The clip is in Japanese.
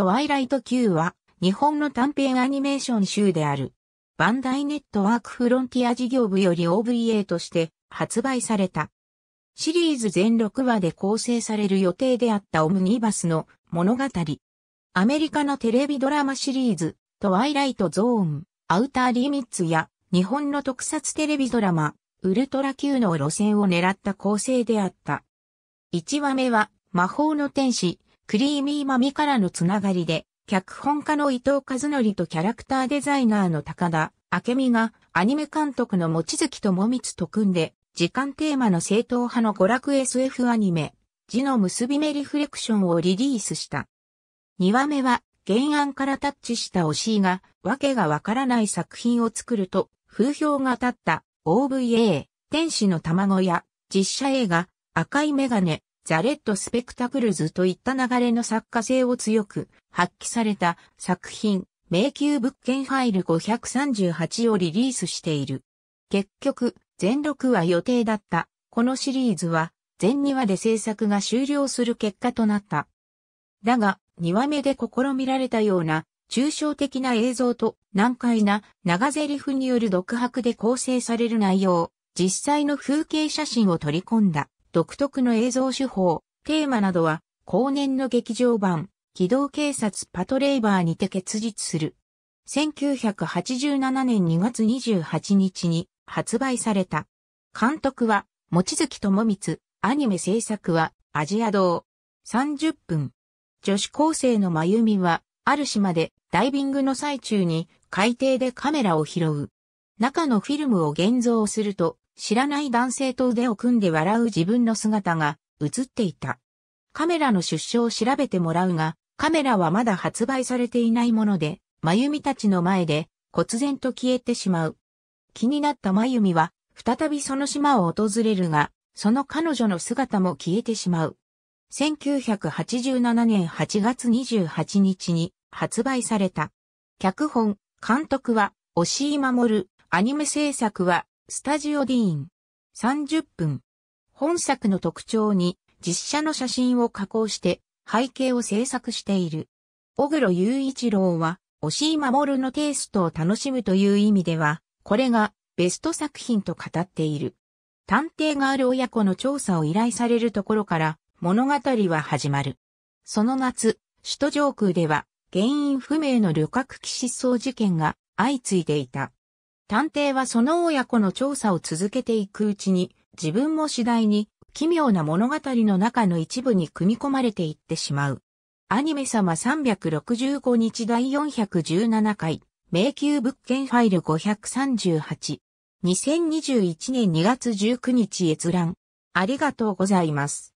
トワイライト Q は、日本の短編アニメーション集である。バンダイネットワークフロンティア事業部より OVA として発売された。シリーズ全6話で構成される予定であったオムニバスの物語。アメリカのテレビドラマシリーズ、トワイライトゾーン、アウターリミッツや、日本の特撮テレビドラマ、ウルトラ Q の路線を狙った構成であった。1話目は、魔法の天使、クリーミーマミからのつながりで、脚本家の伊藤和則とキャラクターデザイナーの高田明美がアニメ監督の望月智光と組んで、時間テーマの正統派の娯楽 SF アニメ、字の結び目リフレクションをリリースした。2話目は原案からタッチした推しが、わけがわからない作品を作ると、風評が立った OVA、天使の卵や、実写映画、赤いメガネ、ザ・レッド・スペクタクルズといった流れの作家性を強く発揮された作品、迷宮物件ファイル538をリリースしている。結局、全6話予定だった、このシリーズは、全2話で制作が終了する結果となった。だが、2話目で試みられたような、抽象的な映像と難解な長台詞による独白で構成される内容、実際の風景写真を取り込んだ独特の映像手法、テーマなどは、後年の劇場版、機動警察パトレイバーにて結実する。1987年2月28日に発売された。監督は、もちづきともみつ、アニメ制作は、アジア堂。30分。女子高生のまゆみは、ある島でダイビングの最中に海底でカメラを拾う。中のフィルムを現像すると、知らない男性と腕を組んで笑う自分の姿が映っていた。カメラの出所を調べてもらうが、カメラはまだ発売されていないもので、まゆみたちの前で、忽然と消えてしまう。気になったまゆみは、再びその島を訪れるが、その彼女の姿も消えてしまう。1987年8月28日に発売された。脚本、監督は、押井守、アニメ制作は、スタジオディーン。30分。本作の特徴に実写の写真を加工して背景を制作している。小黒雄一郎は、押井守のテイストを楽しむという意味では、これがベスト作品と語っている。探偵がある親子の調査を依頼されるところから物語は始まる。その夏、首都上空では原因不明の旅客機失踪事件が相次いでいた。探偵はその親子の調査を続けていくうちに、自分も次第に奇妙な物語の中の一部に組み込まれていってしまう。アニメ様365日第417回、迷宮物件ファイル538。2021年2月19日閲覧。ありがとうございます。